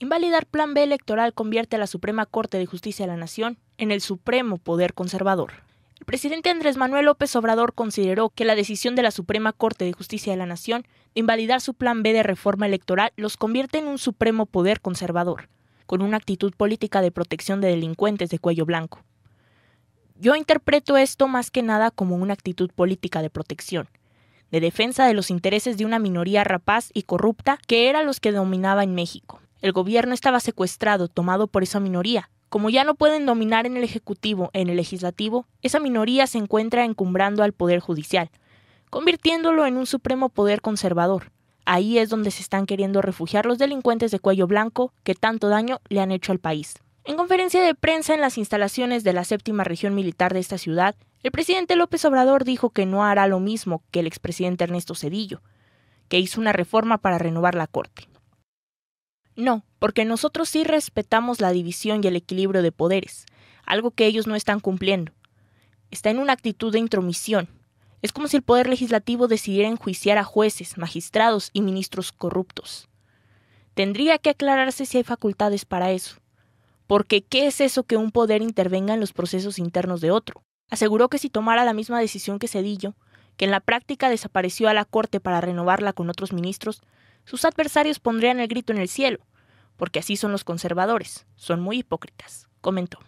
Invalidar Plan B electoral convierte a la Suprema Corte de Justicia de la Nación en el supremo poder conservador. El presidente Andrés Manuel López Obrador consideró que la decisión de la Suprema Corte de Justicia de la Nación de invalidar su Plan B de reforma electoral los convierte en un supremo poder conservador, con una actitud política de protección de delincuentes de cuello blanco. Yo interpreto esto más que nada como una actitud política de protección, de defensa de los intereses de una minoría rapaz y corrupta que era los que dominaba en México. El gobierno estaba secuestrado, tomado por esa minoría. Como ya no pueden dominar en el Ejecutivo, en el Legislativo, esa minoría se encuentra encumbrando al Poder Judicial, convirtiéndolo en un supremo poder conservador. Ahí es donde se están queriendo refugiar los delincuentes de cuello blanco que tanto daño le han hecho al país. En conferencia de prensa en las instalaciones de la séptima región militar de esta ciudad, el presidente López Obrador dijo que no hará lo mismo que el expresidente Ernesto Cedillo, que hizo una reforma para renovar la Corte. No, porque nosotros sí respetamos la división y el equilibrio de poderes, algo que ellos no están cumpliendo. Está en una actitud de intromisión. Es como si el poder legislativo decidiera enjuiciar a jueces, magistrados y ministros corruptos. Tendría que aclararse si hay facultades para eso. Porque ¿qué es eso que un poder intervenga en los procesos internos de otro? Aseguró que si tomara la misma decisión que Cedillo, que en la práctica desapareció a la Corte para renovarla con otros ministros, sus adversarios pondrían el grito en el cielo, porque así son los conservadores, son muy hipócritas, comentó.